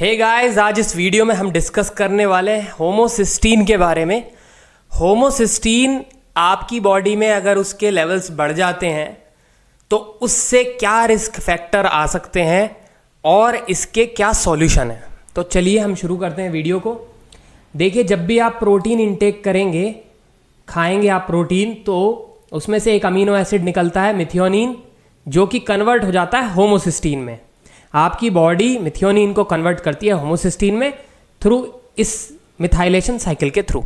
हे hey guys आज इस video में हम डिस्कस करने वाले हैं होमोसिस्टीन के बारे में होमोसिस्टीन आपकी बॉडी में अगर उसके लेवल्स बढ़ जाते हैं तो उससे क्या रिस्क फैक्टर आ सकते हैं और इसके क्या सॉल्यूशन है तो चलिए हम शुरू करते हैं वीडियो को देखिए जब भी आप प्रोटीन इंटेक करेंगे खाएंगे आप प्रोटीन तो उसमें से एक अमीनो एसिड निकलता है मिथियोनिन जो कि कन्वर्ट हो जाता है होमोसिस्टीन में आपकी बॉडी मिथियोनिन को कन्वर्ट करती है होमोसिस्टीन में थ्रू इस मिथाइलेशन साइकिल के थ्रू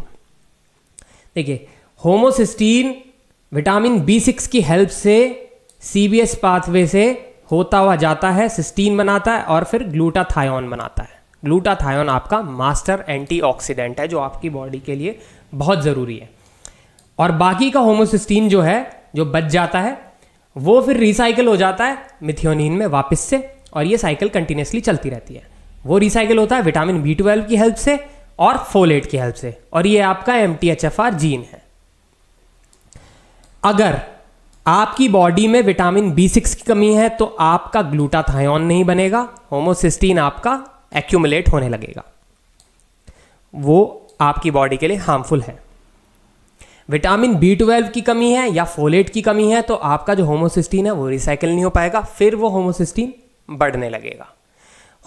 देखिए होमोसिस्टीन विटामिन बी सिक्स की हेल्प से सी बी एस पाथवे से होता हुआ जाता है सिस्टीन बनाता है और फिर ग्लूटाथायोन बनाता है ग्लूटाथायोन आपका मास्टर एंटीऑक्सीडेंट है जो आपकी बॉडी के लिए बहुत ज़रूरी है और बाकी का होमोसिस्टीन जो है जो बच जाता है वो फिर रिसाइकिल हो जाता है मिथियोनिन में वापस से और ये साइकिल कंटिन्यूसली चलती रहती है वो रिसाइकिल होता है विटामिन बी ट्वेल्व की हेल्प से और फोलेट की हेल्प से और ये आपका M T H F R gene है अगर आपकी बॉडी में विटामिन बी सिक्स की कमी है तो आपका ग्लूटाथायोन नहीं बनेगा होमोसिस्टीन आपका एक्यूमुलेट होने लगेगा वो आपकी बॉडी के लिए हार्मफुल है विटामिन बी ट्वेल्व की कमी है या फोलेट की कमी है तो आपका जो होमोसिस्टीन है वो रिसाइकिल नहीं हो पाएगा फिर वो होमोसिस्टीन बढ़ने लगेगा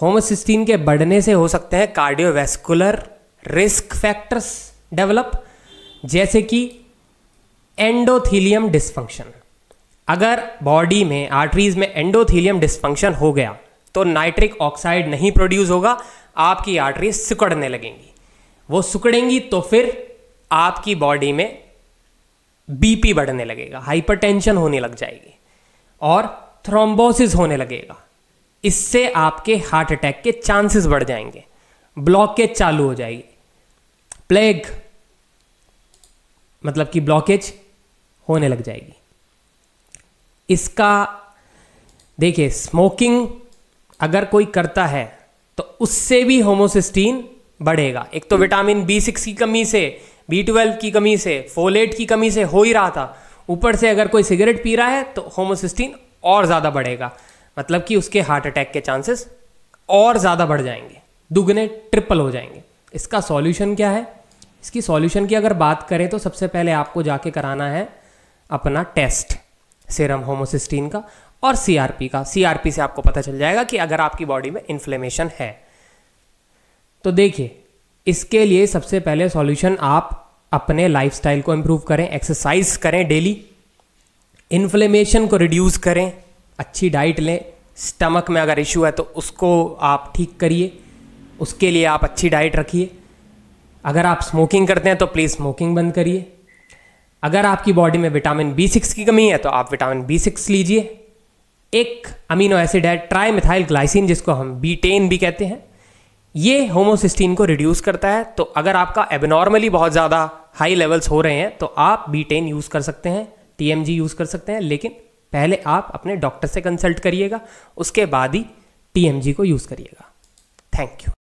होमोसिस्टीन के बढ़ने से हो सकते हैं कार्डियोवैस्कुलर रिस्क फैक्टर्स डेवलप जैसे कि एंडोथीलियम डिस्फंक्शन अगर बॉडी में आर्टरीज में एंडोथीलियम डिस्फंक्शन हो गया तो नाइट्रिक ऑक्साइड नहीं प्रोड्यूस होगा आपकी आर्टरी सिकड़ने लगेंगी वो सिकड़ेंगी तो फिर आपकी बॉडी में बीपी बढ़ने लगेगा हाइपरटेंशन होने लग जाएगी और थ्रोम्बोसिस होने लगेगा इससे आपके हार्ट अटैक के चांसेस बढ़ जाएंगे ब्लॉकेज चालू हो जाएगी प्लेग मतलब कि ब्लॉकेज होने लग जाएगी इसका देखिए स्मोकिंग अगर कोई करता है तो उससे भी होमोसिस्टीन बढ़ेगा एक तो विटामिन बी सिक्स की कमी से बी ट्वेल्व की कमी से फोलेट की कमी से हो ही रहा था ऊपर से अगर कोई सिगरेट पी रहा है तो होमोसिस्टीन और ज़्यादा बढ़ेगा मतलब कि उसके हार्ट अटैक के चांसेस और ज़्यादा बढ़ जाएंगे दुगने ट्रिपल हो जाएंगे इसका सॉल्यूशन क्या है इसकी सॉल्यूशन की अगर बात करें तो सबसे पहले आपको जाके कराना है अपना टेस्ट सेरम होमोसिस्टीन का और सीआरपी का सीआरपी से आपको पता चल जाएगा कि अगर आपकी बॉडी में इन्फ्लेमेशन है तो देखिए इसके लिए सबसे पहले सॉल्यूशन आप अपने लाइफस्टाइल को इम्प्रूव करें एक्सरसाइज करें डेली इन्फ्लेमेशन को रिड्यूस करें अच्छी डाइट लें स्टमक में अगर इशू है तो उसको आप ठीक करिए उसके लिए आप अच्छी डाइट रखिए अगर आप स्मोकिंग करते हैं तो प्लीज़ स्मोकिंग बंद करिए अगर आपकी बॉडी में विटामिन बी सिक्स की कमी है तो आप विटामिन बी सिक्स लीजिए एक अमीनो एसिड है ट्राई मिथाइल ग्लाइसिन जिसको हम बी टेन भी कहते हैं ये होमोसिस्टीन को रिड्यूस करता है तो अगर आपका एबनॉर्मली बहुत ज़्यादा हाई लेवल्स हो रहे हैं तो आप बीटेन यूज़ कर सकते हैं टी एम जी यूज़ कर सकते हैं लेकिन पहले आप अपने डॉक्टर से कंसल्ट करिएगा उसके बाद ही टीएमजी को यूज़ करिएगा थैंक यू